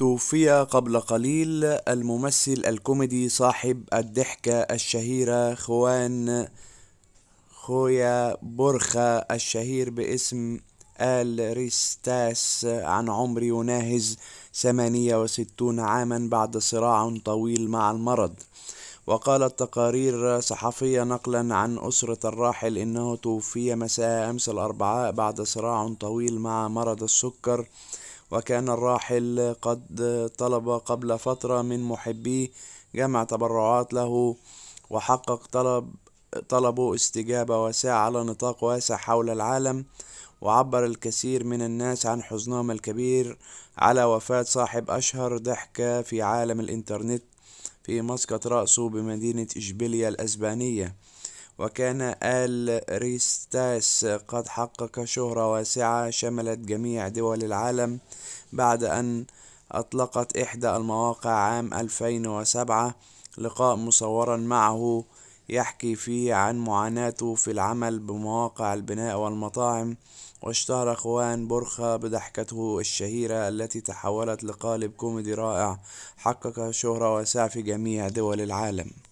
توفي قبل قليل الممثل الكوميدي صاحب الضحكة الشهيرة خوان خويا بورخا الشهير باسم آل ريستاس عن عمر يناهز 68 عاما بعد صراع طويل مع المرض وقالت تقارير صحفية نقلا عن أسرة الراحل إنه توفي مساء أمس الأربعاء بعد صراع طويل مع مرض السكر وكان الراحل قد طلب قبل فترة من محبيه جمع تبرعات له وحقق طلب طلبوا استجابة واسعة على نطاق واسع حول العالم وعبر الكثير من الناس عن حزنهم الكبير على وفاة صاحب أشهر ضحكة في عالم الإنترنت في مسقط رأسه بمدينة إشبيلية الأسبانية وكان آل ريستاس قد حقق شهرة واسعة شملت جميع دول العالم بعد أن أطلقت إحدى المواقع عام 2007 لقاء مصورا معه يحكي فيه عن معاناته في العمل بمواقع البناء والمطاعم واشتهر خوان بورخا بضحكته الشهيرة التي تحولت لقالب كوميدي رائع حقق شهرة واسعة في جميع دول العالم